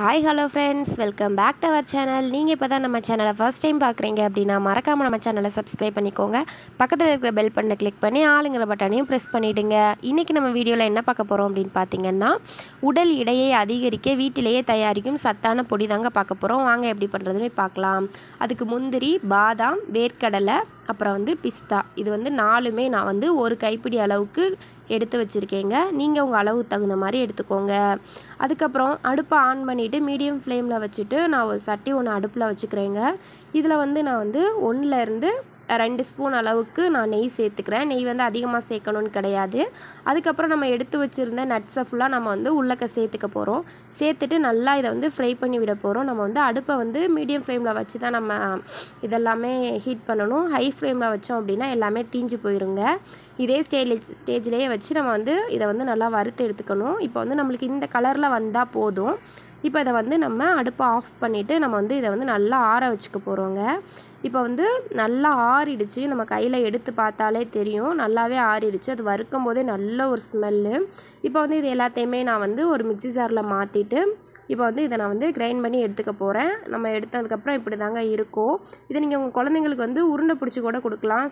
hi hello friends welcome back to our channel நீங்கள் இப்போ தான் நம்ம சேனலை ஃபஸ்ட் டைம் பார்க்குறீங்க அப்படின்னா மறக்காமல் நம்ம சேனலை சப்ஸ்கிரைப் பண்ணிக்கோங்க பக்கத்தில் இருக்கிற பெல் பண்ணை கிளிக் பண்ணி ஆளுங்கிற பட்டனையும் ப்ரெஸ் பண்ணிவிடுங்க இன்றைக்கி நம்ம வீடியோவில் என்ன பார்க்க போகிறோம் அப்படின்னு பார்த்தீங்கன்னா உடல் இடையை அதிகரிக்க வீட்டிலேயே தயாரிக்கும் சத்தான பொடி தாங்க பார்க்க போகிறோம் வாங்க எப்படி பண்ணுறதுன்னு பார்க்கலாம் அதுக்கு முந்திரி பாதாம் வேர்க்கடலை அப்புறம் வந்து பிஸ்தா இது வந்து நாலுமே நான் வந்து ஒரு கைப்பிடி அளவுக்கு எடுத்து வச்சுருக்கேங்க நீங்கள் உங்கள் அளவுக்கு தகுந்த மாதிரி எடுத்துக்கோங்க அதுக்கப்புறம் அடுப்பை ஆன் பண்ணிவிட்டு மீடியம் ஃப்ளேமில் வச்சுட்டு நான் ஒரு சட்டி ஒன்று அடுப்பில் வச்சுக்கிறேங்க இதில் வந்து நான் வந்து ஒன்றுலேருந்து ரெண்டு ஸ்பூன் அளவுக்கு நான் நெய் சேர்த்துக்கிறேன் நெய் வந்து அதிகமாக சேர்க்கணும்னு கிடையாது அதுக்கப்புறம் நம்ம எடுத்து வச்சுருந்த நட்ஸை ஃபுல்லாக நம்ம வந்து உள்ளக்க சேர்த்துக்க போகிறோம் சேர்த்துட்டு நல்லா இதை வந்து ஃப்ரை பண்ணி விட போகிறோம் நம்ம வந்து அடுப்பை வந்து மீடியம் ஃப்ளேமில் வச்சு தான் நம்ம இதெல்லாமே ஹீட் பண்ணணும் ஹை ஃப்ளேமில் வச்சோம் அப்படின்னா எல்லாமே தீஞ்சு போயிருங்க இதே ஸ்டேஜ் ஸ்டேஜ்லேயே வச்சு நம்ம வந்து இதை வந்து நல்லா வறுத்து எடுத்துக்கணும் இப்போ வந்து நம்மளுக்கு இந்த கலரில் வந்தால் போதும் இப்போ இதை வந்து நம்ம அடுப்பை ஆஃப் பண்ணிவிட்டு நம்ம வந்து இதை வந்து நல்லா ஆற வச்சுக்க போகிறோங்க இப்போ வந்து நல்லா ஆறிடுச்சு நம்ம கையில் எடுத்து பார்த்தாலே தெரியும் நல்லாவே ஆறிடுச்சு அது வறுக்கும் போதே நல்ல ஒரு ஸ்மெல்லு இப்போ வந்து இது எல்லாத்தையுமே நான் வந்து ஒரு மிக்சி ஜாரில் மாற்றிட்டு இப்போ வந்து இதை நான் வந்து கிரைண்ட் பண்ணி எடுத்துக்க போகிறேன் நம்ம எடுத்ததுக்கப்புறம் இப்படி தாங்க இருக்கும் இதை நீங்கள் உங்கள் குழந்தைங்களுக்கு வந்து உருண்டை பிடிச்சி கூட கொடுக்கலாம்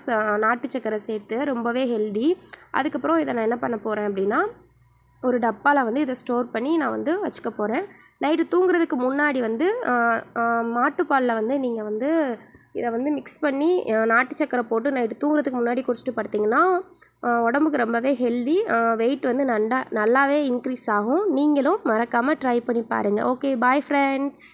நாட்டு சக்கரை சேர்த்து ரொம்பவே ஹெல்தி அதுக்கப்புறம் இதை நான் என்ன பண்ண போகிறேன் அப்படின்னா ஒரு டப்பாவில் வந்து இதை ஸ்டோர் பண்ணி நான் வந்து வச்சுக்க போகிறேன் நைட்டு தூங்குறதுக்கு முன்னாடி வந்து மாட்டுப்பாலில் வந்து நீங்கள் வந்து இதை வந்து மிக்ஸ் பண்ணி நாட்டு சக்கரை போட்டு நைட்டு தூங்குறதுக்கு முன்னாடி குடிச்சிட்டு படுத்திங்கன்னா உடம்புக்கு ரொம்பவே ஹெல்தி வெயிட் வந்து நண்டா நல்லாவே இன்க்ரீஸ் ஆகும் நீங்களும் மறக்காமல் ட்ரை பண்ணி பாருங்கள் ஓகே பாய் ஃப்ரெண்ட்ஸ்